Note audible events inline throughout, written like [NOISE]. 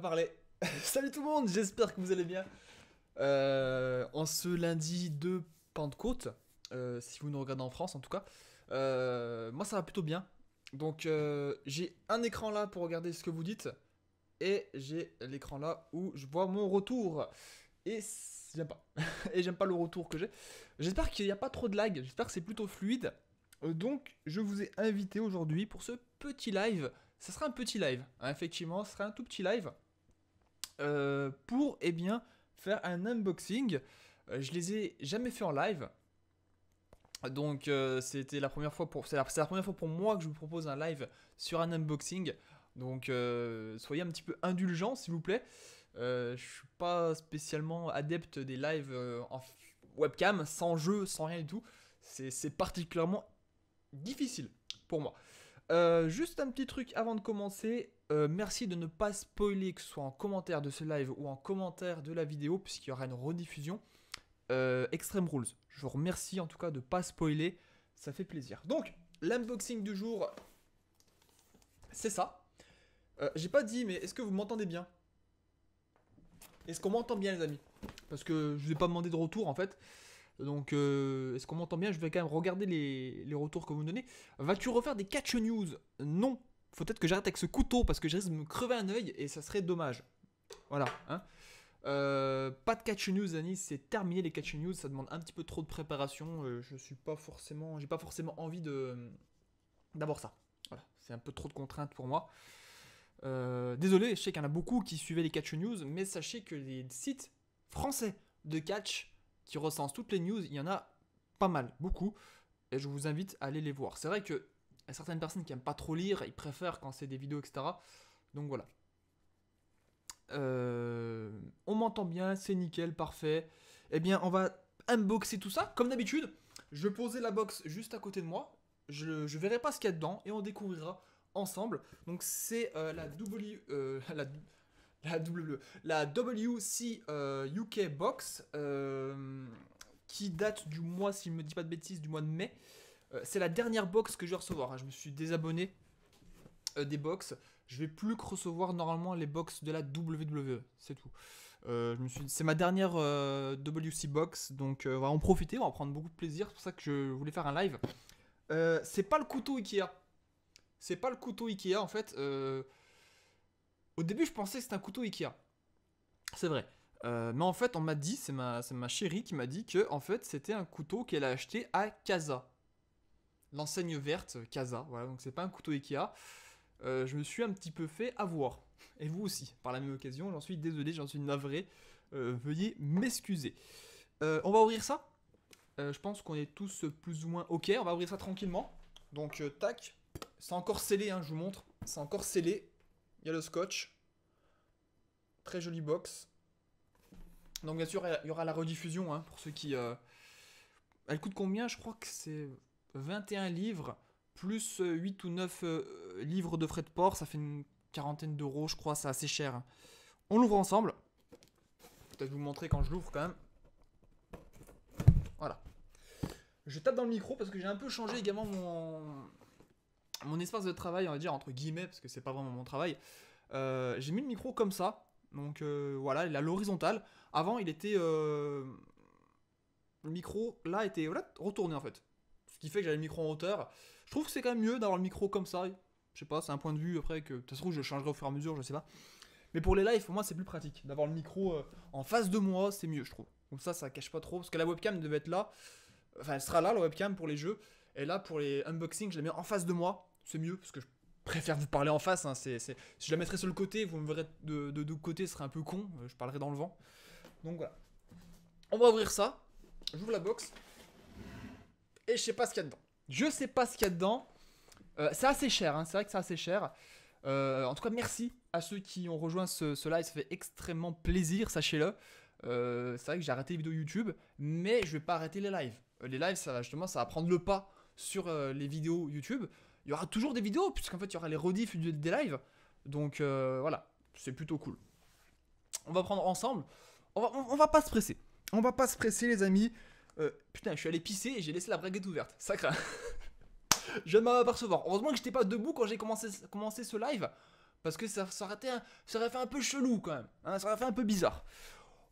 parler [LAUGHS] Salut tout le monde, j'espère que vous allez bien. Euh, en ce lundi de Pentecôte, euh, si vous nous regardez en France en tout cas, euh, moi ça va plutôt bien. Donc j'ai un écran là pour regarder ce que vous dites et j'ai l'écran là où je vois mon retour. Et j'aime pas. [LAUGHS] et j'aime pas le retour que j'ai. J'espère qu'il n'y a pas trop de lag, j'espère que c'est plutôt fluide. Donc je vous ai invité aujourd'hui pour ce petit live. Ce sera un petit live, hein, effectivement, ce sera un tout petit live. Euh, pour eh bien, faire un unboxing. Euh, je les ai jamais fait en live. Donc euh, c'était la première fois pour c'est la, première fois pour moi que je vous propose un live sur un unboxing. Donc soyez un petit peu indulgent s'il vous plaît. je suis pas spécialement adepte des lives en webcam, sans jeu, sans rien du tout. C'est particulièrement difficile pour moi. juste un petit truc avant de commencer. Euh, merci de ne pas spoiler, que ce soit en commentaire de ce live ou en commentaire de la vidéo, puisqu'il y aura une rediffusion. Euh, Extreme Rules. Je vous remercie en tout cas de ne pas spoiler, ça fait plaisir. Donc, l'unboxing du jour, c'est ça. Euh, j'ai pas dit, mais est-ce que vous m'entendez bien Est-ce qu'on m'entend bien, les amis Parce que je vous ai pas demandé de retour en fait. Donc, est-ce qu'on m'entend bien Je vais quand même regarder les, les retours que vous me donnez. Vas-tu refaire des catch news Non, faut peut-être que j'arrête avec ce couteau parce que je risque de me crever un oeil et ça serait dommage. Voilà. Hein. Euh, pas de catch news Annie. c'est terminé les catch news. Ça demande un petit peu trop de préparation. Euh, je suis pas forcément, j'ai pas forcément envie de d'avoir ça. Voilà, c'est un peu trop de contraintes pour moi. Euh, désolé, je sais qu'il y en a beaucoup qui suivaient les catch news, mais sachez que les sites français de catch qui recensent toutes les news, il y en a pas mal, beaucoup, et je vous invite à aller les voir. C'est vrai que certaines personnes qui aiment pas trop lire, ils préfèrent quand c'est des vidéos, etc. Donc voilà. Euh, on m'entend bien, c'est nickel, parfait. Eh bien, on va unboxer tout ça. Comme d'habitude, je vais poser la box juste à côté de moi. Je, je verrai pas ce qu'il y a dedans et on découvrira ensemble. Donc c'est euh, euh, [LAUGHS] la W... la, WC UK Box qui date du mois, si je me dit pas de bêtises, du mois de mai. Euh, c'est la dernière box que je vais recevoir. Hein. Je me suis désabonné euh, des box. Je vais plus que recevoir normalement les box de la WWE, c'est tout. Euh, c'est ma dernière WC box, donc on va en profiter, on va en prendre beaucoup de plaisir. C'est pour ça que je voulais faire un live. c'est pas le couteau Ikea. C'est pas le couteau Ikea en fait. Au début, je pensais que c'était un couteau Ikea. C'est vrai. mais en fait, on m'a dit, c'est ma, ma chérie qui m'a dit que en fait c'était un couteau qu'elle a acheté à Casa l'enseigne verte, Casa, voilà, donc c'est pas un couteau Ikea. Euh, je me suis un petit peu fait avoir. Et vous aussi, par la même occasion, j'en suis désolé, j'en suis navré. Euh, veuillez m'excuser. Euh, on va ouvrir ça. je pense qu'on est tous plus ou moins ok. On va ouvrir ça tranquillement. Donc, tac. C'est encore scellé, hein, je vous montre. C'est encore scellé. Il y a le scotch. Très jolie box. Donc, bien sûr, il y aura la rediffusion hein, pour ceux qui. Elle coûte combien Je crois que c'est 21 livres, plus 8 euh, ou 9 euh, livres de frais de port, ça fait une quarantaine d'euros, je crois, c'est assez cher. On l'ouvre ensemble. Peut-être vous montrer quand je l'ouvre quand même. Voilà. Je tape dans le micro parce que j'ai un peu changé également mon, mon espace de travail, on va dire, entre guillemets, parce que c'est pas vraiment mon travail. Euh, j'ai mis le micro comme ça. Donc voilà, il à l'horizontale. Avant, il était. le micro, là, était retourné en fait qui fait que j'ai le micro en hauteur. Je trouve que c'est quand même mieux d'avoir le micro comme ça. Je sais pas, c'est un point de vue après que, ça se trouve, je changerai au fur et à mesure, je sais pas. Mais pour les lives, pour moi, c'est plus pratique. D'avoir le micro euh, en face de moi, c'est mieux, je trouve. Comme ça, ça cache pas trop. Parce que la webcam devait être là. Enfin, elle sera là, la webcam, pour les jeux. Et là, pour les unboxings, je la mets en face de moi. C'est mieux, parce que je préfère vous parler en face. Hein. Si je la mettrais sur le côté, vous me verrez de, de, côté, ce serait un peu con. Euh, je parlerai dans le vent. Donc voilà. On va ouvrir ça. J'ouvre la box et je sais pas ce qu'il y a dedans. Je sais pas ce qu'il y a dedans. Euh, c'est assez cher, hein. c'est vrai que c'est assez cher. Euh, en tout cas, merci à ceux qui ont rejoint ce, live, ça fait extrêmement plaisir, sachez-le. Euh, c'est vrai que j'ai arrêté les vidéos YouTube, mais je vais pas arrêter les lives. Les lives, ça va justement, ça va prendre le pas sur les vidéos YouTube. Il y aura toujours des vidéos, puisqu'en fait, il y aura les rediffs des lives. Donc voilà, c'est plutôt cool. On va prendre ensemble. On on va pas se presser. On va pas se presser, les amis. Euh, putain, je suis allé pisser et j'ai laissé la braguette ouverte. Sacré [LAUGHS] je ne m'en apercevoir. Heureusement que j'étais pas debout quand j'ai commencé, ce live. Parce que ça, aurait fait un peu chelou quand même. Hein, ça aurait fait un peu bizarre.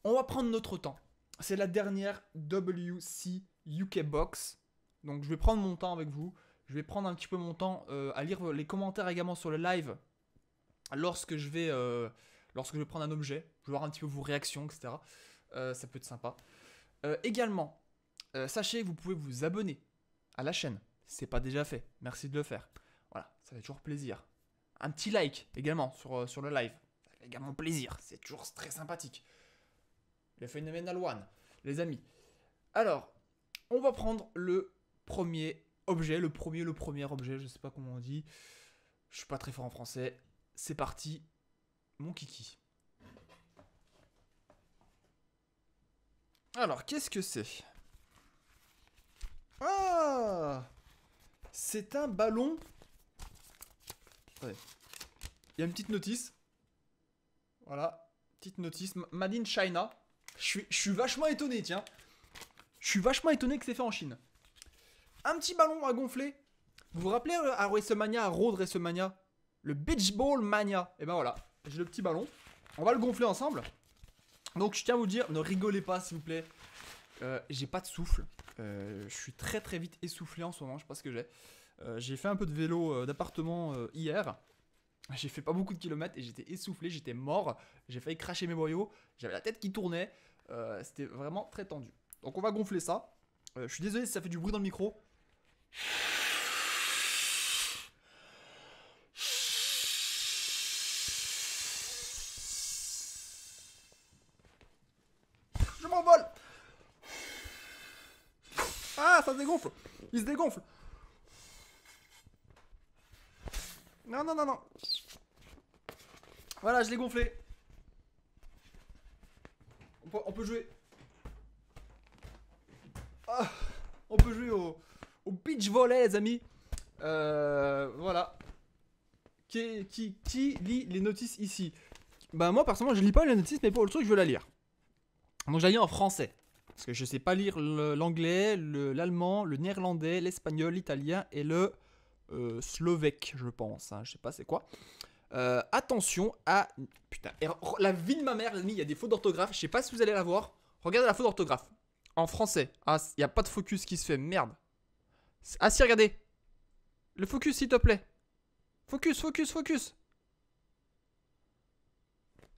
On va prendre notre temps. C'est la dernière WC UK Box. Donc je vais prendre mon temps avec vous. Je vais prendre un petit peu mon temps euh, à lire les commentaires également sur le live. Lorsque je vais, euh, lorsque je vais prendre un objet. Je vais voir un petit peu vos réactions, etc. ça peut être sympa. également, euh, sachez vous pouvez vous abonner à la chaîne. C'est pas déjà fait. Merci de le faire. Voilà, ça fait toujours plaisir. Un petit like également sur, euh, sur le live. Ça fait également plaisir. C'est toujours très sympathique. Le phénomène One, les amis. Alors, on va prendre le premier objet, le premier, le premier objet, je sais pas comment on dit. Je suis pas très fort en français. C'est parti, mon kiki. Alors, qu'est-ce que c'est ah C'est un ballon. Il y a une petite notice. Voilà. Petite notice. Made in China. Je suis vachement étonné, tiens. Je suis vachement étonné que c'est fait en Chine. Un petit ballon à gonfler. Vous vous rappelez euh, à WrestleMania, à Road Le Beach Ball Mania. Et eh ben voilà. J'ai le petit ballon. On va le gonfler ensemble. Donc je tiens à vous dire, ne rigolez pas s'il vous plaît. Euh, j'ai pas de souffle. Euh, je suis très très vite essoufflé en ce moment, je sais pas ce que j'ai. Euh, j'ai fait un peu de vélo euh, d'appartement hier. J'ai fait pas beaucoup de kilomètres et j'étais essoufflé, j'étais mort. J'ai failli cracher mes boyaux, j'avais la tête qui tournait. C'était vraiment très tendu. Donc on va gonfler ça. je suis désolé si ça fait du bruit dans le micro. Il se dégonfle Non, non, non, non Voilà, je l'ai gonflé on peut, jouer ah, On peut jouer au, au beach volley, les amis euh, Voilà qui, qui lit les notices ici Bah moi, personnellement, je lis pas les notices, mais pour le truc, je veux la lire. Donc je la lis en français. Parce que je sais pas lire l'anglais, l'allemand, le, néerlandais, l'espagnol, l'italien et le euh, slovèque, je pense. Hein, je sais pas c'est quoi. Euh, attention à... Putain, la vie de ma mère, il y a des fautes d'orthographe. Je sais pas si vous allez la voir. Regardez la faute d'orthographe. En français. Ah, il n'y a pas de focus qui se fait. Merde. Ah si, regardez. Le focus, s'il te plaît. Focus, focus, focus.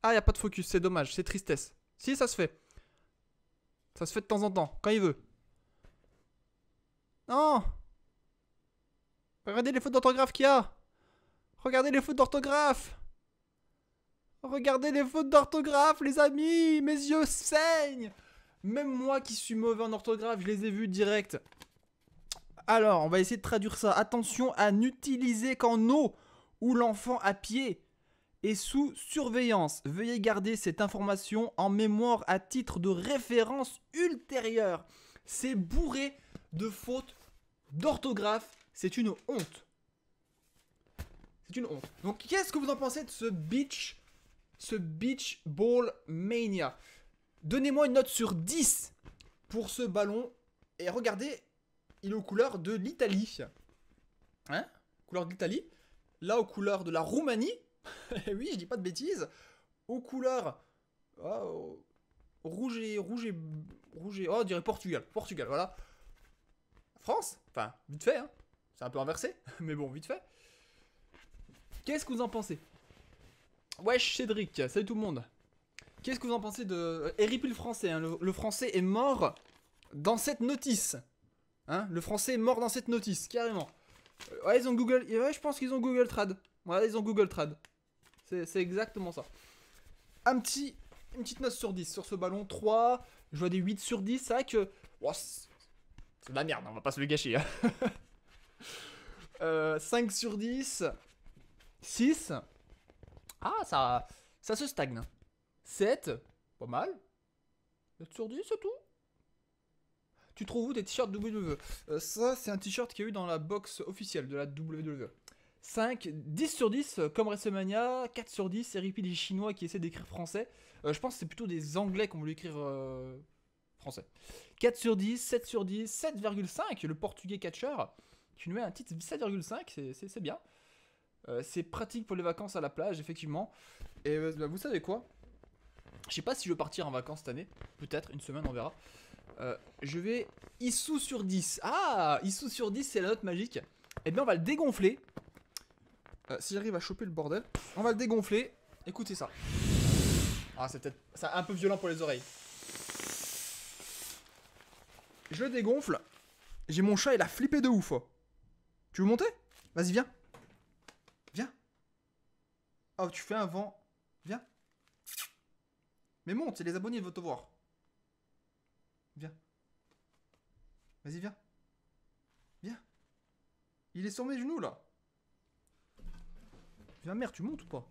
Ah, il a pas de focus. C'est dommage. C'est tristesse. Si, ça se fait. Ça se fait de temps en temps, quand il veut. Non Regardez les fautes d'orthographe qu'il y a Regardez les fautes d'orthographe Regardez les fautes d'orthographe, les amis Mes yeux saignent Même moi qui suis mauvais en orthographe, je les ai vus direct. Alors, on va essayer de traduire ça. Attention à n'utiliser qu'en eau ou l'enfant à pied. Et sous surveillance. Veuillez garder cette information en mémoire à titre de référence ultérieure. C'est bourré de fautes d'orthographe. C'est une honte. C'est une honte. Donc qu'est-ce que vous en pensez de ce beach, ce beach ball mania Donnez-moi une note sur 10 pour ce ballon. Et regardez, il est aux couleurs de l'Italie. Hein Couleur de l'Italie. Là aux couleurs de la Roumanie [LAUGHS] oui, je dis pas de bêtises, aux couleurs ah, rouge et rouge et rouge et oh, on dirait Portugal, Portugal, voilà. France, enfin vite fait, hein. c'est un peu inversé, [LAUGHS] mais bon, vite fait. Qu'est-ce que vous en pensez Wesh Cédric, salut tout le monde. Qu'est-ce que vous en pensez de euh, Eric hein, le français le, français est mort dans cette notice. Hein le français est mort dans cette notice, carrément. Euh, ouais, ils ont Google. Ouais, je pense qu'ils ont Google Trad. Ouais, ils ont Google Trad. C'est exactement ça. Un petit, une petite note sur 10 sur ce ballon. 3, je vois des 8 sur 10. C'est vrai que. c'est de la merde, hein, on va pas se le gâcher. 5 hein. [LAUGHS] euh, sur 10. 6. Ah, ça, ça se stagne. 7, pas mal. 7 sur 10, c'est tout. Tu trouves où des t-shirts WWE euh, Ça, c'est un t-shirt qui a eu dans la box officielle de la WWE. 5, 10 sur 10 euh, comme WrestleMania, 4 sur 10 RIP des Chinois qui essaient d'écrire français. Euh, je pense que c'est plutôt des Anglais qui ont voulu écrire euh, français. 4 sur 10, 7 sur 10, 7,5, le portugais catcher Tu nous mets un titre 7,5, c'est bien. c'est pratique pour les vacances à la plage, effectivement. Et bah, vous savez quoi Je sais pas si je vais partir en vacances cette année, peut-être, une semaine, on verra. je vais Issou sur 10. Ah Issou sur 10, c'est la note magique. Et eh bien, on va le dégonfler euh, si j'arrive à choper le bordel, on va le dégonfler. Écoutez ça. Ah, c'est peut-être un peu violent pour les oreilles. Je le dégonfle. J'ai mon chat, il a flippé de ouf. Tu veux monter Vas-y, viens. Viens. Oh, tu fais un vent. Viens. Mais monte, les abonnés veulent te voir. Viens. Vas-y, viens. Viens. Il est sur mes genoux, là. Viens mère, tu montes ou pas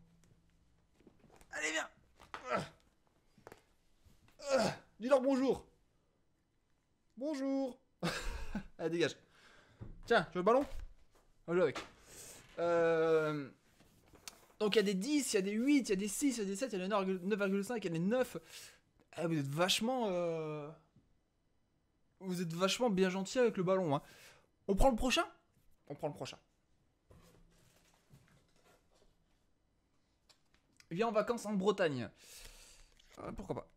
Allez, viens Dis-leur bonjour Bonjour [LAUGHS] Allez, dégage. Tiens, tu veux le ballon On joue avec. Euh... Donc il y a des 10, il y a des 8, il y a des 6, il y a des 7, il y a des 9,5, il y a des 9. Eh, vous êtes vachement... Euh... Vous êtes vachement bien gentil avec le ballon. Hein. On prend le prochain On prend le prochain. Viens en vacances en Bretagne. Euh, pourquoi pas.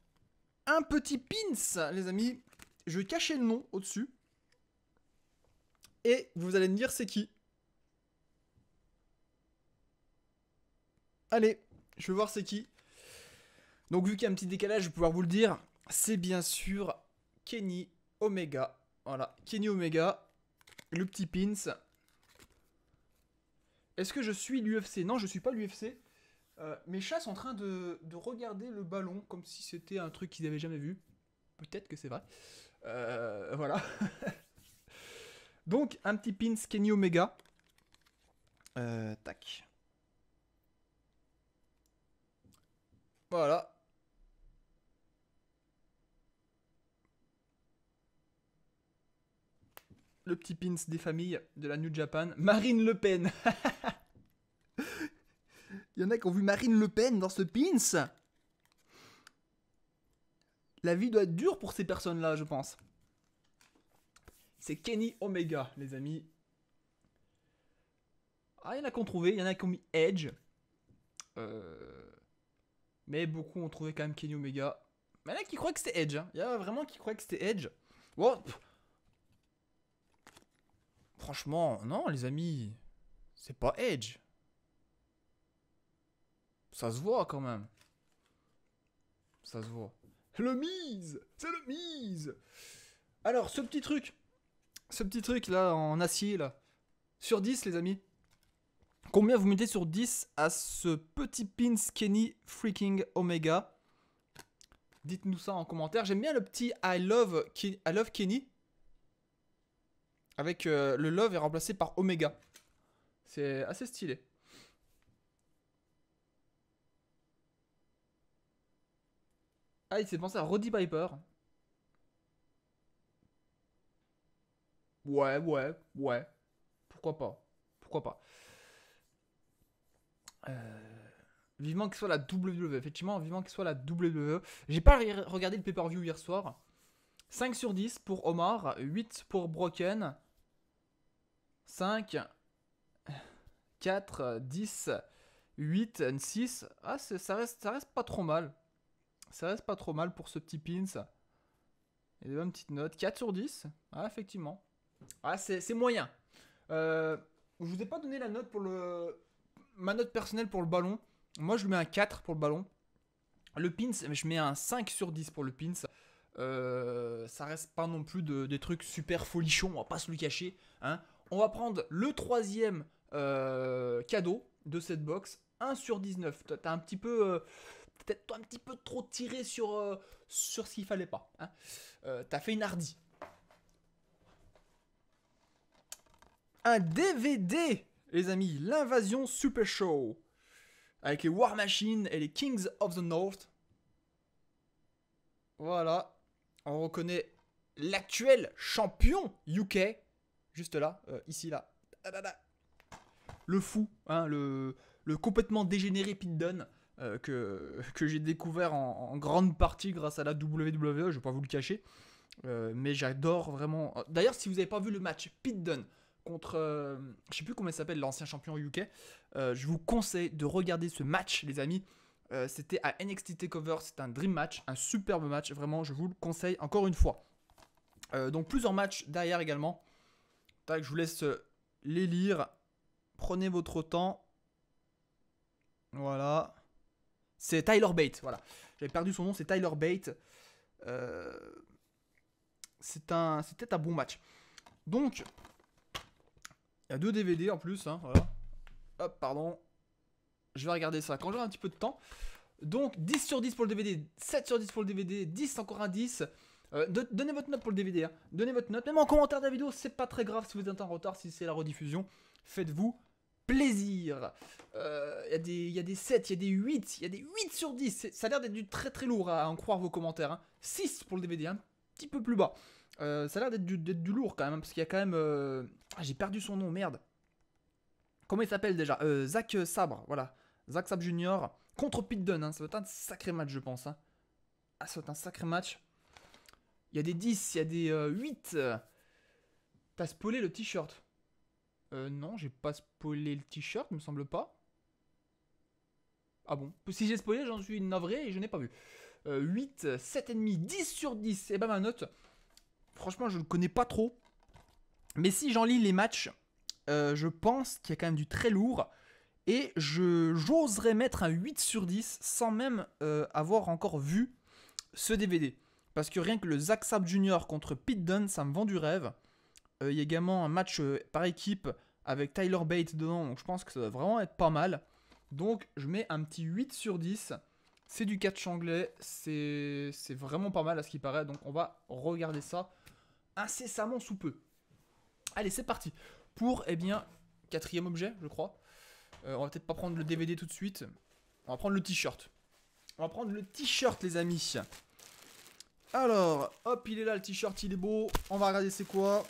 Un petit pins, les amis. Je vais cacher le nom au-dessus. Et vous allez me dire c'est qui. Allez, je vais voir c'est qui. Donc vu qu'il y a un petit décalage, je vais pouvoir vous le dire. C'est bien sûr Kenny Omega. Voilà, Kenny Omega, le petit pins. Est-ce que je suis l'UFC Non, je suis pas l'UFC. Euh, mes chats sont en train de, regarder le ballon comme si c'était un truc qu'ils n'avaient jamais vu. Peut-être que c'est vrai. Euh, voilà. [LAUGHS] Donc, un petit pin's Kenny Omega. Euh, tac. Voilà. Le petit pins des familles de la New Japan. Marine Le Pen [LAUGHS] Il y en a qui ont vu Marine Le Pen dans ce pins. La vie doit être dure pour ces personnes-là, je pense. C'est Kenny Omega, les amis. Ah, il y en a qui ont trouvé, il y en a qui ont mis Edge. Euh, mais beaucoup ont trouvé quand même Kenny Omega. Mais il y en a qui croient que c'était Edge. Hein. Il y en a vraiment qui croient que c'était Edge. Franchement, non, les amis. C'est pas Edge. Ça se voit quand même. Ça se voit. Le mise C'est le mise Alors, ce petit truc. Ce petit truc là, en acier là. Sur 10, les amis. Combien vous mettez sur 10 à ce petit pin skinny freaking Omega Dites-nous ça en commentaire. J'aime bien le petit I love, Kenny. Avec euh, le love est remplacé par Omega. C'est assez stylé. Ah, il s'est pensé à Roddy Piper. Ouais, ouais, ouais. Pourquoi pas Pourquoi pas euh, Vivement qu'il soit la WWE. Effectivement, vivement qu'il soit la WWE. J'ai pas regardé le pay-per-view hier soir. 5 sur 10 pour Omar, 8 pour Broken. 5, 4, 10, 8, 6. Ah, ça reste, ça reste pas trop mal. Ça reste pas trop mal pour ce petit pins. Et des une petites note. 4 sur 10. Ah, effectivement. Ah, c'est moyen. Euh, je vous ai pas donné la note pour le. Ma note personnelle pour le ballon. Moi, je mets un 4 pour le ballon. Le pins, je mets un 5 sur 10 pour le pins. Euh, ça reste pas non plus des trucs super folichons, on va pas se le cacher. Hein. On va prendre le troisième euh, cadeau de cette box, 1 sur 19. T'as un petit peu. Euh, peut-être toi un petit peu trop tiré sur, euh, sur ce qu'il fallait pas. Hein. Euh, t'as fait une hardie. Un DVD, les amis, l'invasion Super Show. Avec les War Machine et les Kings of the North. Voilà. On reconnaît l'actuel champion UK. Juste là, euh, ici, là. Ah, bah, bah. Le fou, hein, le, complètement dégénéré Pit euh, que, [LAUGHS] que j'ai découvert en, grande partie grâce à la WWE, je vais pas vous le cacher. Euh, mais j'adore vraiment. Euh, d'ailleurs, si vous n'avez pas vu le match Pit Dunne contre, je sais plus comment il s'appelle, l'ancien champion UK, je vous conseille de regarder ce match, les amis. c'était à NXT Takeover, c'est un dream match, un superbe match, vraiment, je vous le conseille encore une fois. donc plusieurs matchs derrière également. je vous laisse les lire. Prenez votre temps. Voilà. C'est Tyler Bate, voilà. J'avais perdu son nom, c'est Tyler Bate. Euh, c'était un, un bon match. Donc, il y a deux DVD en plus, hein, Hop, pardon. Je vais regarder ça quand j'aurai un petit peu de temps. Donc, 10 sur 10 pour le DVD, 7 sur 10 pour le DVD, 10 encore un 10. Euh, donnez votre note pour le DVD, hein. donnez votre note, même en commentaire de la vidéo, c'est pas très grave si vous êtes en retard, si c'est la rediffusion, faites-vous plaisir. Il euh, y, a des 7, il y a des 8, il y a des 8 sur 10. Ça a l'air d'être du très très lourd à en croire vos commentaires. 6 hein. pour le DVD, un petit peu plus bas. Euh, ça a l'air d'être du, du, lourd quand même, hein, parce qu'il y a quand même... Euh, ah, j'ai perdu son nom, merde. Comment il s'appelle déjà Zach Sabre, voilà. Zach Sabre Junior contre Pete Dunne. Hein. Ça va être un sacré match, je pense. Ah, ça va être un sacré match. Il y a des 10, il y a des 8. T'as spoilé le t-shirt. Euh, non, j'ai pas spoilé le t-shirt, me semble pas. Ah bon Si j'ai spoilé, j'en suis navré et je n'ai pas vu. Euh, 8, 7,5, 10 sur 10. Et eh ben ma note, franchement, je ne le connais pas trop. Mais si j'en lis les matchs, euh, je pense qu'il y a quand même du très lourd. Et j'oserais mettre un 8 sur 10 sans même euh, avoir encore vu ce DVD. Parce que rien que le Zack Sab Jr. contre Pete Dunne, ça me vend du rêve. Euh, il y a également un match euh, par équipe avec Tyler Bates dedans, donc je pense que ça va vraiment être pas mal. Donc je mets un petit 8 sur 10. C'est du catch anglais, c'est vraiment pas mal à ce qui paraît, donc on va regarder ça incessamment sous peu. Allez, c'est parti pour, eh bien, quatrième objet, je crois. Euh, on va peut-être pas prendre le DVD tout de suite. On va prendre le t-shirt. On va prendre le t-shirt, les amis. Alors, hop, il est là, le t-shirt, il est beau. On va regarder c'est quoi.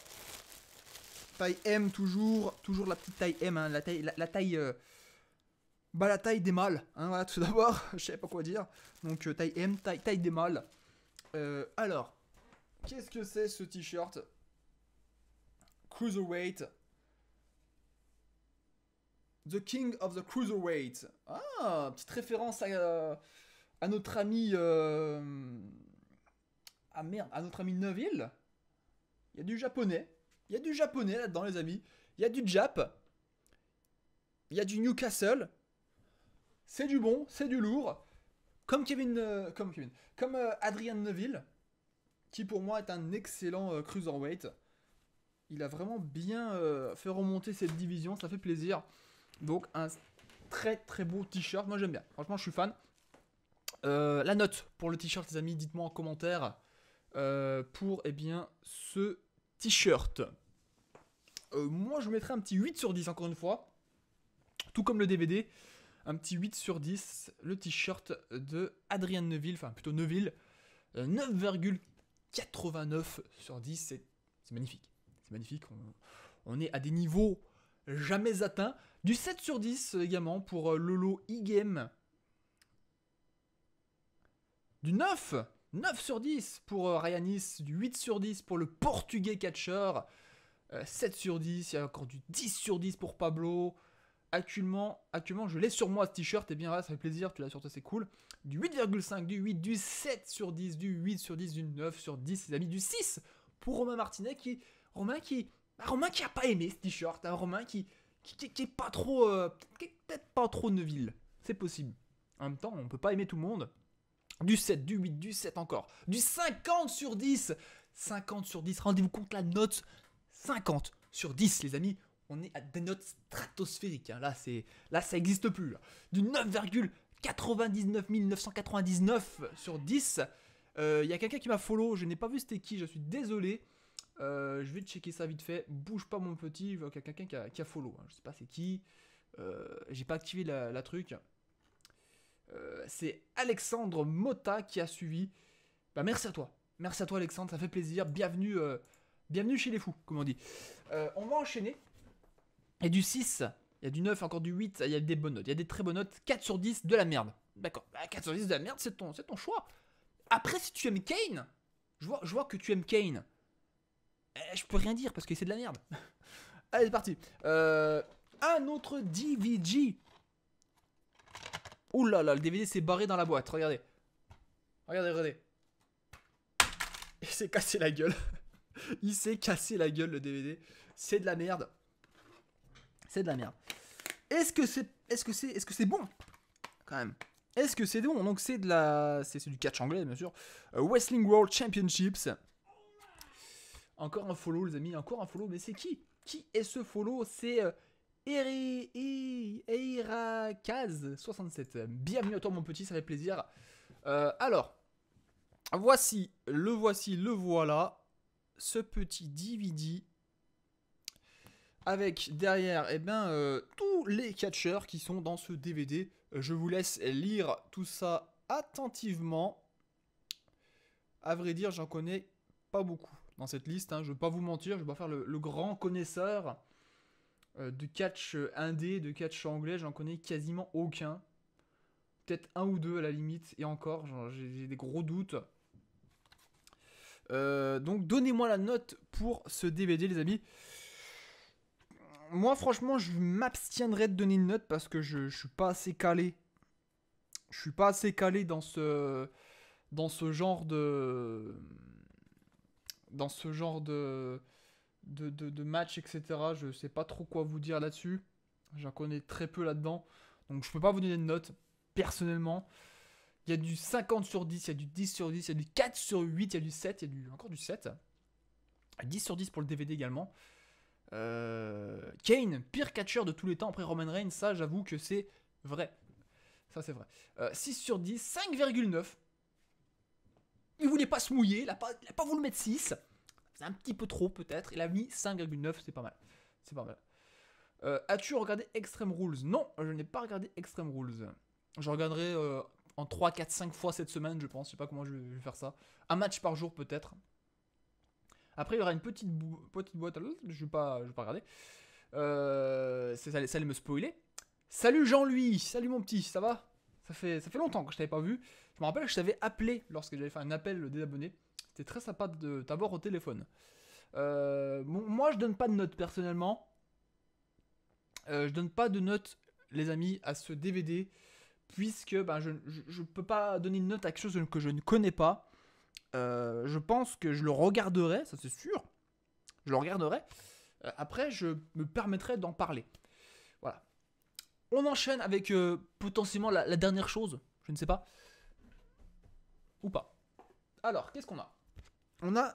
Taille M toujours, toujours la petite taille M, hein, la taille, la, taille, euh, bah la taille des mâles, hein, voilà tout d'abord, [LAUGHS] je sais pas quoi dire. Donc euh, taille M, taille, taille des mâles. Euh, alors, qu'est-ce que c'est ce t-shirt Cruiserweight. The King of the Cruiserweight. Ah, petite référence à, à notre ami. Ah merde, à notre ami Neville. Il y a du japonais. Il y a du japonais là-dedans, les amis. Il y a du Jap. Il y a du Newcastle. C'est du bon, c'est du lourd. Comme Kevin, euh, comme Kevin, comme euh, Adrian Neville, qui pour moi est un excellent euh, cruiserweight. Il a vraiment bien fait remonter cette division, ça fait plaisir. Donc un très très beau t-shirt, moi j'aime bien. Franchement, je suis fan. la note pour le t-shirt, les amis, dites-moi en commentaire pour eh bien ce t-shirt. Euh, moi, je mettrais un petit 8 sur 10, encore une fois. Tout comme le DVD, un petit 8 sur 10. Le t-shirt de Adrien Neville, enfin plutôt Neville, 9,89 euh, sur 10. C'est, magnifique. C'est magnifique. On, on, est à des niveaux jamais atteints. Du 7 sur 10 euh, également pour Lolo E-Game. Du 9 9 sur 10 pour Ryanis, du 8 sur 10 pour le portugais catcheur, 7 euh, sur 10, il y a encore du 10 sur 10 pour Pablo. Actuellement, actuellement je l'ai sur moi ce t-shirt, et eh bien là, ça fait plaisir, tu l'as sur toi, c'est cool. Du 8,5, du 8, du 7 sur 10, du 8 sur 10, du 9 sur 10, les amis, du 6 pour Romain Martinet qui. Romain qui. Bah, Romain qui a pas aimé ce t-shirt, hein, Romain qui qui, est pas trop. Euh, peut-être pas trop neville. C'est possible. En même temps, on peut pas aimer tout le monde. Du 7, du 8, du 7 encore. Du 50 sur 10. 50 sur 10. Rendez-vous compte la note 50 sur 10, les amis. On est à des notes stratosphériques. Hein. Là, c'est, là, ça n'existe plus. Du 9,99 999 sur 10. Il euh, y a quelqu'un qui m'a follow. Je n'ai pas vu c'était qui. Je suis désolé. Euh, je vais checker ça vite fait. Bouge pas mon petit. Il y a quelqu'un qui a, follow. Hein. Je sais pas c'est qui. Euh, j'ai pas activé la, truc. c'est Alexandre Mota qui a suivi. Bah, merci à toi. Merci à toi Alexandre, ça fait plaisir. Bienvenue Bienvenue chez les fous, comme on dit. Euh, on va enchaîner. Il y a du 6, il y a du 9, encore du 8, il y a des bonnes notes. Il y a des très bonnes notes. 4 sur 10, de la merde. D'accord. 4 bah, sur 10, de la merde, c'est ton, ton choix. Après, si tu aimes Kane, je vois, je vois que tu aimes Kane. Eh, je peux rien dire parce que c'est de la merde. [LAUGHS] Allez, c'est parti. Euh, un autre DVD. Ouh là le DVD s'est barré dans la boîte. Regardez. Regardez, regardez. [LAUGHS] Il s'est cassé la gueule. [LAUGHS] Il s'est cassé la gueule le DVD. C'est de la merde. C'est de la merde. Est-ce que c'est est-ce que c'est est-ce que c'est bon quand même Est-ce que c'est bon Donc c'est de la c'est du catch anglais bien sûr. Euh, Wrestling World Championships. Encore un follow les amis, encore un follow mais c'est qui Qui est ce follow C'est ira Eirakaz 67. Bienvenue à toi mon petit, ça fait plaisir. Euh, alors voici, le voici, le voilà ce petit DVD avec derrière eh ben, euh, tous les catcheurs qui sont dans ce DVD. Euh, je vous laisse lire tout ça attentivement. À vrai dire, j'en connais pas beaucoup dans cette liste. Hein. Je ne vais pas vous mentir, je ne vais pas faire le, grand connaisseur euh, de catch indé, de catch anglais. J'en connais quasiment aucun. Peut-être un ou deux à la limite, et encore, j'ai des gros doutes. Euh, donc donnez-moi la note pour ce DVD, les amis. Moi, franchement, je m'abstiendrai de donner une note parce que je, suis pas assez calé. Je suis pas assez calé dans ce dans ce genre de dans ce genre de de, match, etc. Je sais pas trop quoi vous dire là-dessus. J'en connais très peu là-dedans. Donc je peux pas vous donner de note personnellement. Il y a du 50 sur 10, il y a du 10 sur 10, il y a du 4 sur 8, il y a du 7, il y a du, encore du 7. 10 sur 10 pour le DVD également. Euh, Kane, pire catcheur de tous les temps après Roman Reigns, ça j'avoue que c'est vrai. Ça c'est vrai. 6 euh, sur 10, 5,9. Il voulait pas se mouiller, il a pas, voulu mettre 6. C'est un petit peu trop peut-être. Il a mis 5,9, c'est pas mal. C'est pas mal. Euh, as-tu regardé Extreme Rules Non, je n'ai pas regardé Extreme Rules. Je regarderai en 3, 4, 5 fois cette semaine, je pense. Je sais pas comment je vais faire ça. Un match par jour, peut-être. Après, il y aura une petite, boîte petite boîte. Je ne pas, vais pas regarder. Euh, ça, allait, ça me spoiler. Salut Jean-Louis, salut mon petit, ça va ça fait, ça fait longtemps que je t'avais pas vu. Je me rappelle que je t'avais appelé lorsque j'avais fait un appel des abonnés. C'était très sympa de t'avoir au téléphone. Euh, moi, je donne pas de notes personnellement. Euh, je donne pas de notes, les amis, à ce DVD puisque ben, je ne peux pas donner une note à quelque chose que je ne connais pas. Euh, je pense que je le regarderai, ça c'est sûr. Je le regarderai. Euh, après, je me permettrai d'en parler. Voilà. On enchaîne avec euh, potentiellement la, la, dernière chose. Je ne sais pas. Ou pas. Alors, qu'est-ce qu'on a On a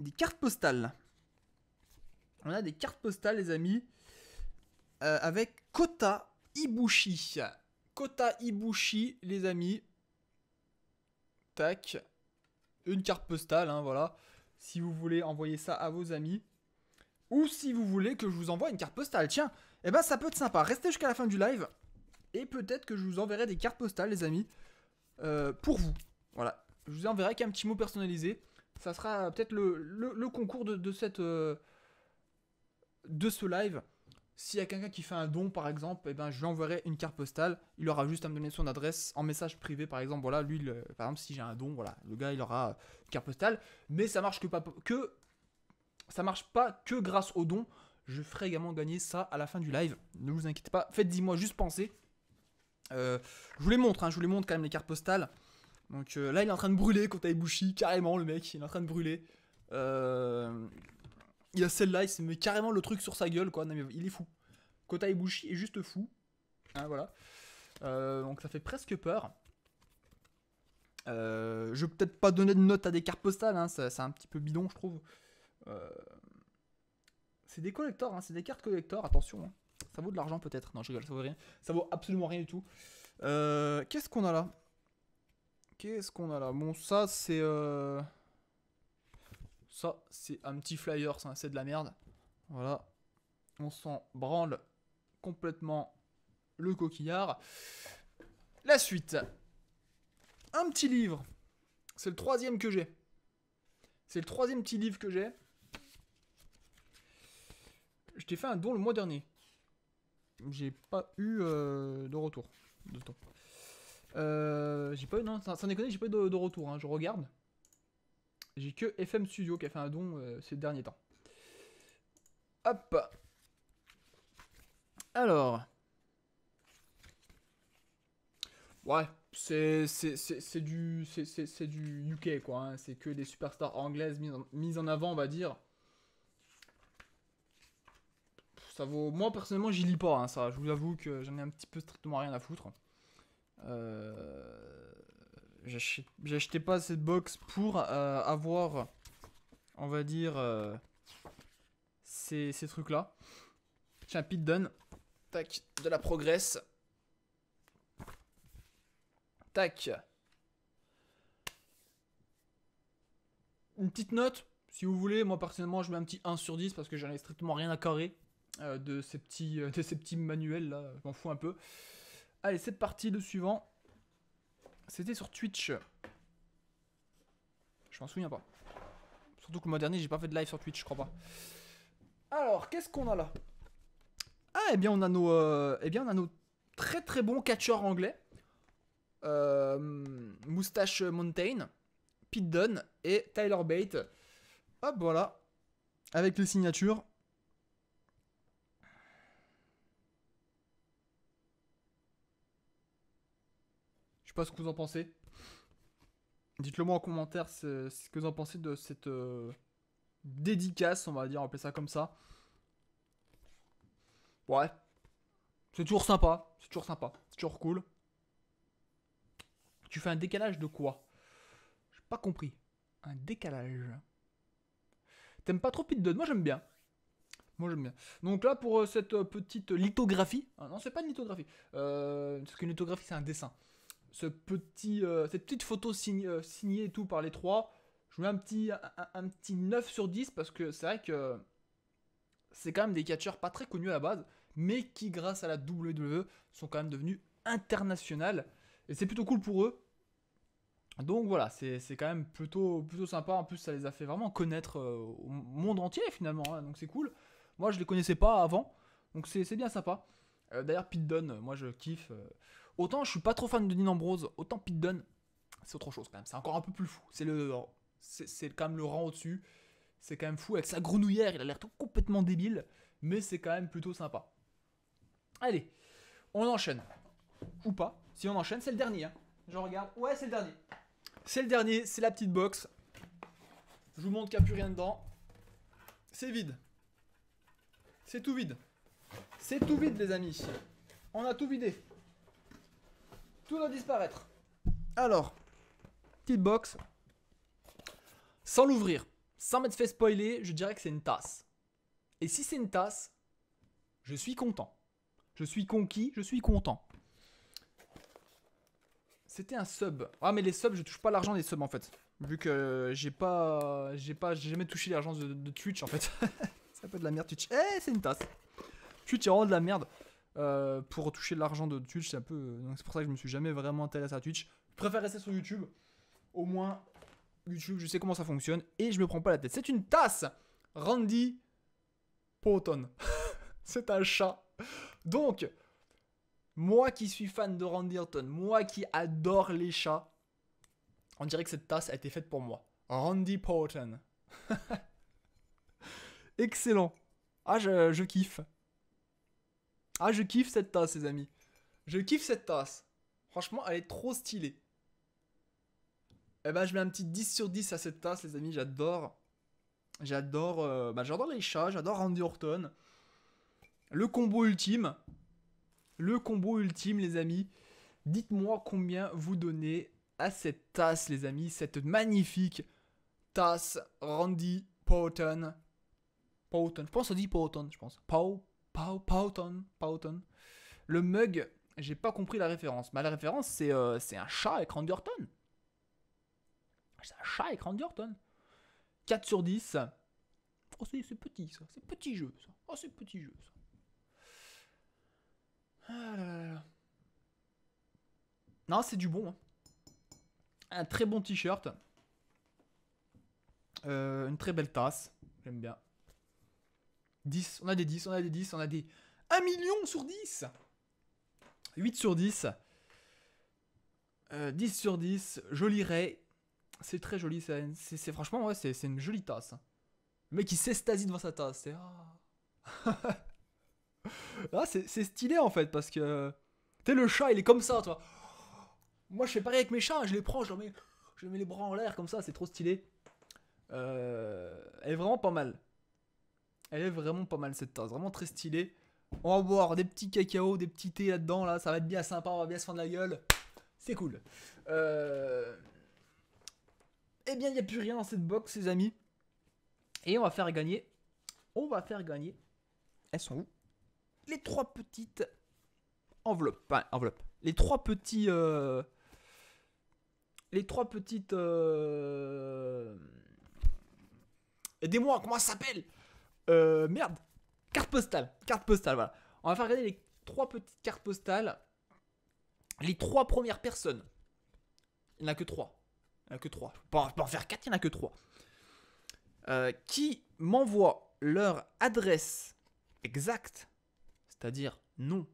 des cartes postales. On a des cartes postales, les amis. avec Kota Ibushi. Kota Ibushi, les amis. Tac. Une carte postale, hein, voilà. Si vous voulez envoyer ça à vos amis. Ou si vous voulez que je vous envoie une carte postale. Tiens, eh ben ça peut être sympa. Restez jusqu'à la fin du live. Et peut-être que je vous enverrai des cartes postales, les amis. Euh, pour vous. Voilà. Je vous enverrai qu'un petit mot personnalisé. Ça sera peut-être le, concours de, cette... Euh, de ce live. S'il y a quelqu'un qui fait un don, par exemple, eh ben, je lui une carte postale. Il aura juste à me donner son adresse en message privé, par exemple. Voilà, lui, par exemple, si j'ai un don, voilà, le gars, il aura euh, une carte postale. Mais ça marche que pas que ça marche pas que grâce au don. Je ferai également gagner ça à la fin du live. Ne vous inquiétez pas. Faites-y moi juste penser. Euh, je vous les montre, hein, je vous les montre quand même les cartes postales. Donc euh, là, il est en train de brûler Kota Ibushi, carrément, le mec, il est en train de brûler. Euh, il y a celle-là, il se met carrément le truc sur sa gueule, quoi. il est fou. Kota Ibushi est juste fou. Hein, voilà. Euh, donc ça fait presque peur. Euh, je vais peut-être pas donner de notes à des cartes postales, hein, c'est un petit peu bidon, je trouve. Euh, c'est des collecteurs, hein, c'est des cartes collecteurs. attention. Hein. Ça vaut de l'argent peut-être. Non, je rigole, ça vaut rien. Ça vaut absolument rien du tout. Qu'est-ce qu'on a là Qu'est-ce qu'on a là Bon, ça, c'est... Ça, c'est un petit flyer, ça, c'est de la merde. Voilà. On s'en branle complètement le coquillard. La suite. Un petit livre. C'est le troisième que j'ai. C'est le troisième petit livre que j'ai. Je t'ai fait un don le mois dernier. J'ai pas eu euh, de retour. De temps. Euh, j'ai pas eu, non, sans déconner, j'ai pas eu de, retour. Hein. Je regarde. J'ai que FM Studio qui a fait un don euh, ces derniers temps. Hop Alors. Ouais, c'est du, du UK, quoi. Hein. C'est que des superstars anglaises mises en, avant, on va dire. Ça vaut... Moi, personnellement, j'y lis pas, hein, ça. Je vous avoue que j'en ai un petit peu strictement rien à foutre. Euh... J'achetais pas cette box pour euh, avoir, on va dire, euh, ces, trucs-là. Tiens, pit-done. Tac, de la progresse. Tac. Une petite note, si vous voulez. Moi, personnellement, je mets un petit 1 sur 10 parce que j'en ai strictement rien à carrer euh, de, ces petits, de ces petits manuels-là. Je m'en fous un peu. Allez, c'est parti, le suivant. C'était sur Twitch. Je m'en souviens pas. Surtout que le mois dernier, j'ai pas fait de live sur Twitch, je crois pas. Alors, qu'est-ce qu'on a là Ah, eh bien, on a nos, euh, eh bien, on a nos très très bons catcheurs anglais. Euh, Moustache Mountain, Pete Dunn et Tyler Bate. Hop, voilà. Avec les signatures. pas ce que vous en pensez. Dites-le moi en commentaire ce que vous en pensez de cette euh, dédicace, on va dire, on va appeler ça comme ça. Ouais. C'est toujours sympa, c'est toujours sympa, c'est toujours cool. Tu fais un décalage de quoi J'ai pas compris. Un décalage. T'aimes pas trop Pete Dunne Moi j'aime bien. Moi j'aime bien. Donc là pour euh, cette euh, petite lithographie, ah non c'est pas une lithographie, parce qu'une lithographie c'est un dessin petit, euh, cette petite photo euh, signée et tout par les trois, je mets un petit, un, petit 9 sur 10 parce que c'est vrai que c'est quand même des catcheurs pas très connus à la base, mais qui, grâce à la WWE, sont quand même devenus internationales. Et c'est plutôt cool pour eux. Donc voilà, c'est quand même plutôt, plutôt sympa. En plus, ça les a fait vraiment connaître euh, au monde entier finalement. Hein. donc c'est cool. Moi, je les connaissais pas avant. Donc c'est bien sympa. D'ailleurs, Pete Dunne, moi je kiffe. Autant je suis pas trop fan de Dean Ambrose, autant Pit Dunne, c'est autre chose quand même. C'est encore un peu plus fou. C'est le, c'est quand même le rang au-dessus. C'est quand même fou avec sa grenouillère. Il a l'air tout complètement débile, mais c'est quand même plutôt sympa. Allez, on enchaîne ou pas Si on enchaîne, c'est le dernier. Hein. Je regarde. Ouais, c'est le dernier. C'est le dernier. C'est la petite box. Je vous montre qu'il n'y a plus rien dedans. C'est vide. C'est tout vide. C'est tout vide, les amis. On a tout vidé. Tout doit disparaître. Alors, petite box. Sans l'ouvrir, sans m'être fait spoiler, je dirais que c'est une tasse. Et si c'est une tasse, je suis content. Je suis conquis, je suis content. C'était un sub. Ah mais les subs, je touche pas l'argent des subs en fait. Vu que j'ai pas, j'ai pas, j'ai jamais touché l'argent de, Twitch en fait. [LAUGHS] Ça peut être de la merde Twitch. Eh, c'est une tasse. Twitch est vraiment de la merde. Euh, pour toucher l'argent de Twitch. C'est un peu. c'est pour ça que je me suis jamais vraiment intéressé à Twitch. Je préfère rester sur YouTube. Au moins, YouTube, je sais comment ça fonctionne et je me prends pas la tête. C'est une tasse Randy Poton. [LAUGHS] c'est un chat. Donc, moi qui suis fan de Randy Orton, moi qui adore les chats, on dirait que cette tasse a été faite pour moi. Randy Poton. [LAUGHS] Excellent. Ah, je kiffe. Ah, je kiffe cette tasse, les amis. Je kiffe cette tasse. Franchement, elle est trop stylée. Eh ben, je mets un petit 10 sur 10 à cette tasse, les amis. J'adore. J'adore. Euh, bah, j'adore les chats. J'adore Randy Orton. Le combo ultime. Le combo ultime, les amis. Dites-moi combien vous donnez à cette tasse, les amis. Cette magnifique tasse Randy Poton. Poton. Je pense qu'on dit Orton, je pense. Pow Powton, Powton. Le mug, j'ai pas compris la référence. Mais bah, la référence, euh, c'est un chat avec Randy Orton. C'est un chat avec Randy Orton. 4 sur 10. Oh, c'est petit, ça. C'est petit jeu, ça. Oh, c'est petit jeu, ça. Ah non, c'est du bon. Hein. Un très bon t-shirt. Euh, une très belle tasse. J'aime bien. 10, on a des 10, on a des 10, on a des 1 million sur 10 8 sur 10. 10 euh, sur 10, Joli ray, C'est très joli, c'est franchement, ouais, c'est une jolie tasse. Hein. Le mec, il s'estasie devant sa tasse. C'est. Ah, [LAUGHS] ah c'est stylé en fait, parce que. Tu le chat, il est comme ça, toi. Moi, je fais pareil avec mes chats, je les prends, je les mets, je les, mets les bras en l'air comme ça, c'est trop stylé. Euh, elle est vraiment pas mal. Elle est vraiment pas mal cette tasse, vraiment très stylée. On va boire des petits cacao, des petits thés là-dedans, là, ça va être bien sympa, on va bien se de la gueule. C'est cool. Euh, eh bien, il n'y a plus rien dans cette box, les amis. Et on va faire gagner. On va faire gagner. Elles sont où Les trois petites enveloppes. Enfin, enveloppes. Les trois petits. Euh, les trois petites. Euh... Aidez-moi, comment ça s'appelle euh, merde. Carte postale. Carte postale, voilà. On va faire regarder les trois petites cartes postales. Les trois premières personnes. Il n'y en a que trois. Il n'y en a que trois. Je peux, en, faire quatre, il n'y en a que trois. Euh, qui m'envoie leur adresse exacte, c'est-à-dire non.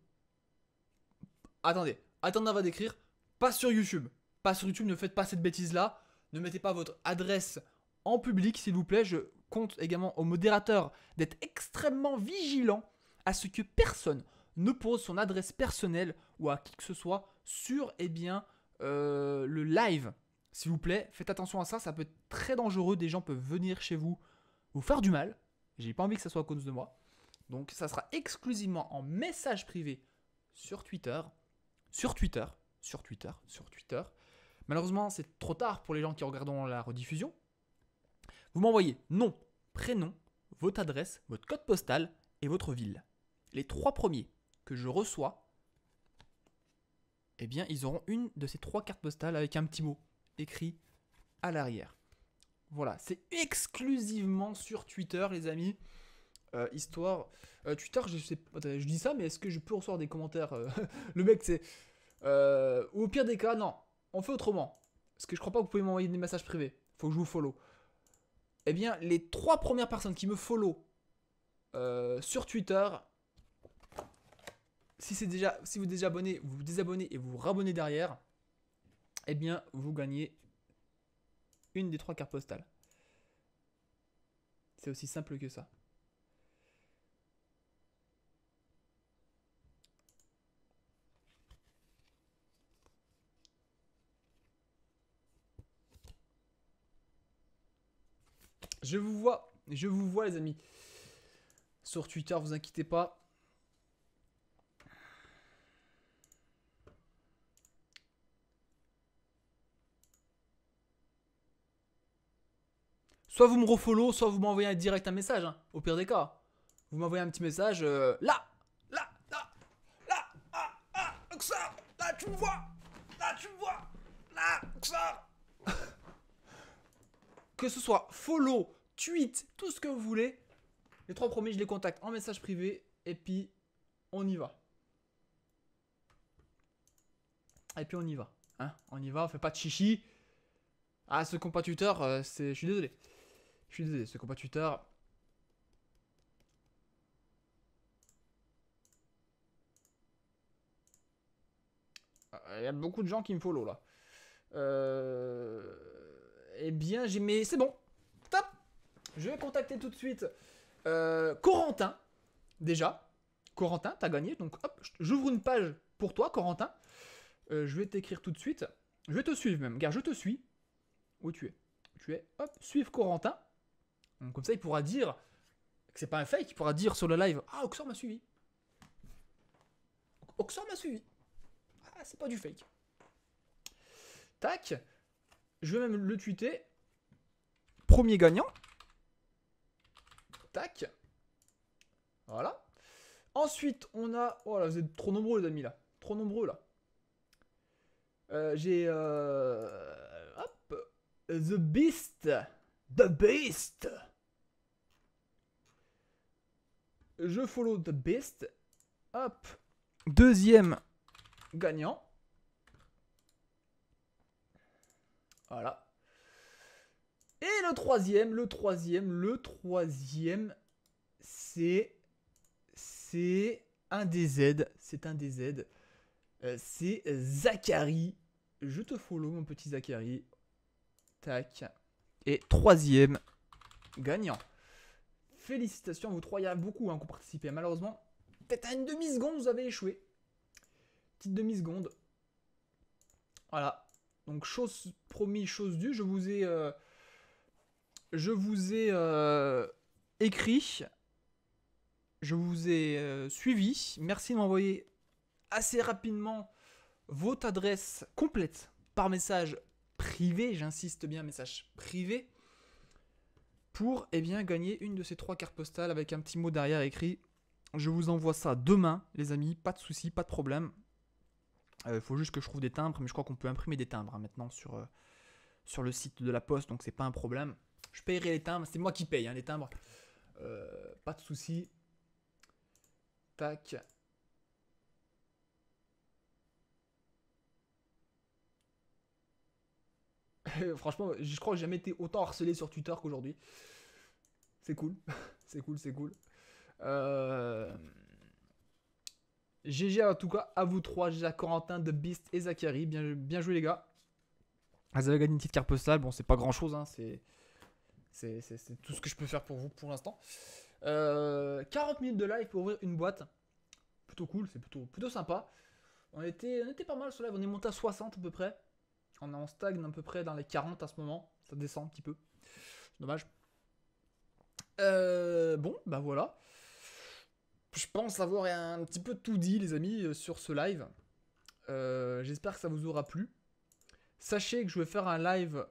Attendez, attendez avant d'écrire, pas sur YouTube. Pas sur YouTube, ne faites pas cette bêtise-là. Ne mettez pas votre adresse en public, s'il vous plaît. Je, compte également aux modérateurs d'être extrêmement vigilant à ce que personne ne pose son adresse personnelle ou à qui que ce soit sur eh bien, euh, le live. S'il vous plaît, faites attention à ça, ça peut être très dangereux, des gens peuvent venir chez vous vous faire du mal. J'ai pas envie que ça soit à cause de moi. Donc ça sera exclusivement en message privé sur Twitter, sur Twitter, sur Twitter, sur Twitter. Malheureusement, c'est trop tard pour les gens qui regardent la rediffusion, vous m'envoyez nom, prénom, votre adresse, votre code postal et votre ville. Les trois premiers que je reçois, eh bien, ils auront une de ces trois cartes postales avec un petit mot écrit à l'arrière. Voilà, c'est exclusivement sur Twitter, les amis. Euh, histoire. Euh, Twitter, je sais je dis ça, mais est-ce que je peux recevoir des commentaires euh, [LAUGHS] Le mec, c'est. Ou au pire des cas, non. On fait autrement. Parce que je crois pas que vous pouvez m'envoyer des messages privés. Faut que je vous follow eh bien, les trois premières personnes qui me follow euh, sur Twitter, si, c'est déjà, si vous vous vous désabonnez et vous vous rabonnez derrière, eh bien, vous gagnez une des trois cartes postales. C'est aussi simple que ça. Je vous vois, je vous vois les amis. Sur Twitter, vous inquiétez pas. Soit vous me refollow, soit vous m'envoyez direct un message, hein, au pire des cas. Vous m'envoyez un petit message là euh, là, là, là, là, ah, ah, là tu me vois, là tu me vois, là, ça que ce soit follow, tweet, tout ce que vous voulez. Les trois premiers, je les contacte en message privé. Et puis, on y va. Et puis, on y va. Hein. on y va, on fait pas de chichi. Ah, ce compas tuteur, euh, c'est... Je suis désolé. Je suis désolé, ce compas tuteur... Euh, il y a beaucoup de gens qui me follow là. Euh eh bien, j'ai. Mais c'est bon. Top Je vais contacter tout de suite euh, Corentin. Déjà. Corentin, t'as gagné. Donc, hop, j'ouvre une page pour toi, Corentin. Euh, je vais t'écrire tout de suite. Je vais te suivre même, car je te suis. Où tu es Tu es, hop, Suive Corentin. comme ça, il pourra dire que c'est pas un fake. Il pourra dire sur le live Ah, Oxor m'a suivi. Oxor m'a suivi. Ah, c'est pas du fake. Tac. Je vais même le tweeter. Premier gagnant. Tac. Voilà. Ensuite, on a... Oh là, vous êtes trop nombreux, les amis, là. Trop nombreux, là. Euh, j'ai... Euh, hop. The Beast. The Beast. Je follow The Beast. Hop. Deuxième gagnant. Voilà. Et le troisième, le troisième, le troisième, c'est... C'est un des Z. C'est un des Z. Euh, c'est Zachary. Je te follow, mon petit Zachary. Tac. Et troisième gagnant. Félicitations vous trois. Il y a beaucoup hein, qui ont participé. Malheureusement, peut-être à une demi-seconde, vous avez échoué. Petite demi-seconde. Voilà. Donc chose promis, chose due, je vous ai, euh, je vous ai euh, écrit, je vous ai euh, suivi. Merci de m'envoyer assez rapidement votre adresse complète par message privé, j'insiste bien, message privé, pour et eh bien, gagner une de ces trois cartes postales avec un petit mot derrière écrit. Je vous envoie ça demain, les amis, pas de soucis, pas de problème. Il euh, faut juste que je trouve des timbres, mais je crois qu'on peut imprimer des timbres hein, maintenant sur, euh, sur le site de la poste, donc c'est pas un problème. Je paierai les timbres, c'est moi qui paye hein, les timbres. Euh, pas de souci. Tac. [LAUGHS] Franchement, je crois que j'ai jamais été autant harcelé sur Twitter qu'aujourd'hui. C'est cool. [LAUGHS] c'est cool, c'est cool. Euh... GG en tout cas à vous trois, GG à Corentin, The Beast et Zachary. Bien, joué les gars. Ah, vous avez gagné une petite carte Bon, c'est pas grand chose, hein. c'est tout ce que je peux faire pour vous pour l'instant. 40 euh, minutes de live pour ouvrir une boîte. Plutôt cool, c'est plutôt, plutôt sympa. On était, on était pas mal sur live, on est monté à 60 à peu près. On, en stagne à peu près dans les 40 à ce moment. Ça descend un petit peu. Dommage. Euh, bon, bah voilà je pense avoir un petit peu tout dit, les amis, euh, sur ce live. Euh, j'espère que ça vous aura plu. Sachez que je vais faire un live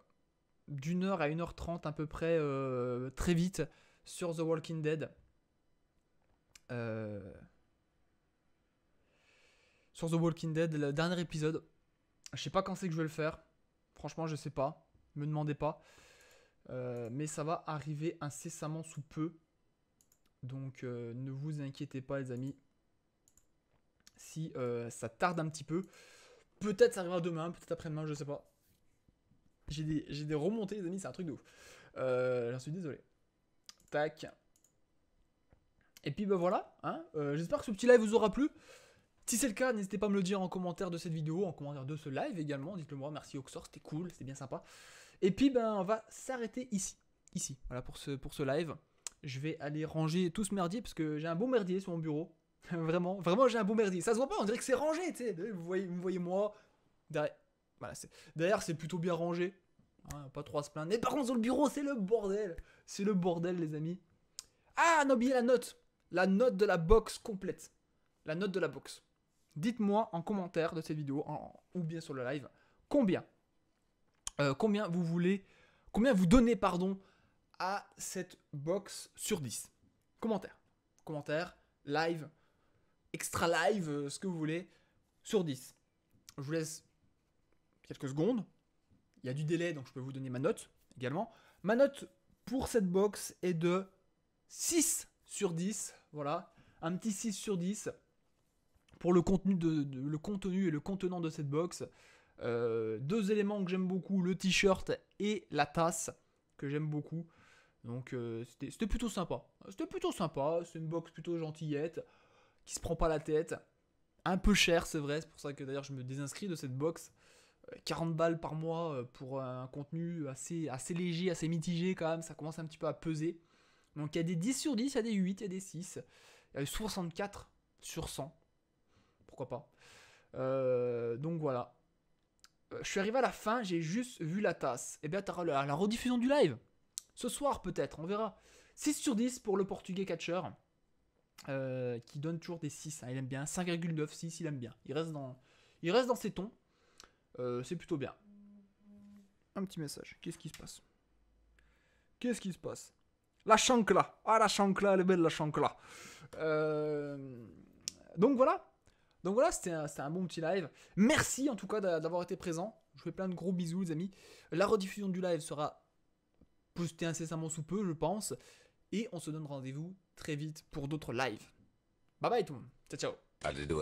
d'une heure à 1 heure 30 à peu près euh, très vite sur The Walking Dead. Sur The Walking Dead, le dernier épisode. Je sais pas quand c'est que je vais le faire. Franchement, je sais pas. Me demandez pas. mais ça va arriver incessamment sous peu. Donc euh, ne vous inquiétez pas les amis. Si euh, ça tarde un petit peu. Peut-être ça arrivera demain, peut-être après-demain, je sais pas. J'ai des, des, remontées les amis, c'est un truc de ouf. Euh, j'en suis désolé. Tac. Et puis bah voilà. Hein, j'espère que ce petit live vous aura plu. Si c'est le cas, n'hésitez pas à me le dire en commentaire de cette vidéo, en commentaire de ce live également. Dites-le moi, merci Oxor, c'était cool, c'était bien sympa. Et puis ben on va s'arrêter ici. Ici, voilà pour ce, pour ce live je vais aller ranger tout ce merdier parce que j'ai un beau merdier sur mon bureau. [LAUGHS] vraiment, vraiment, j'ai un beau merdier. Ça se voit pas, on dirait que c'est rangé, tu sais. Vous voyez, voyez moi. Derrière, voilà, c'est, derrière, c'est plutôt bien rangé. Hein, pas trop à se plaindre. Mais par contre, sur le bureau, c'est le bordel. C'est le bordel, les amis. Ah, n'oubliez la note. La note de la box complète. La note de la box. Dites-moi en commentaire de cette vidéo, ou bien sur le live, combien euh, combien vous voulez, combien vous donnez, pardon, à cette box sur 10 Commentaire. Commentaire, live, extra live, euh, ce que vous voulez, sur 10. Je vous laisse quelques secondes. Il y a du délai, donc je peux vous donner ma note également. Ma note pour cette box est de 6 sur 10. Voilà, un petit 6 sur 10 pour le contenu, de, le contenu et le contenant de cette box. Euh, deux éléments que j'aime beaucoup, le t-shirt et la tasse que j'aime beaucoup. Donc euh, c'était plutôt sympa. C'était plutôt sympa, c'est une box plutôt gentillette, qui se prend pas la tête. Un peu cher, c'est vrai, c'est pour ça que d'ailleurs je me désinscris de cette box. 40 euh, balles par mois euh, pour un contenu assez, assez léger, assez mitigé quand même, ça commence un petit peu à peser. Donc il y a des 10 sur 10, il y a des 8, il y a des 6, il y a eu 64 sur 100. Pourquoi pas Donc voilà. Je suis arrivé à la fin, j'ai juste vu la tasse. Et eh bien, t'as la rediffusion du live. Ce soir peut-être, on verra. 6 sur 10 pour le portugais catcher euh, qui donne toujours des 6, hein. il aime bien. 5,9, 6, il aime bien. Il reste dans, il reste dans ses tons. Euh, c'est plutôt bien. Un petit message. Qu'est-ce qui se passe Qu'est-ce qui se passe La chancla. Ah, la chancla, elle est belle, la chancla. Euh, donc voilà. Donc voilà, c'était un, un, bon petit live. Merci en tout cas d'avoir été présent. Je vous fais plein de gros bisous, les amis. La rediffusion du live sera poster incessamment sous peu, je pense. Et on se donne rendez-vous très vite pour d'autres lives. Bye bye tout le monde. Ciao, ciao.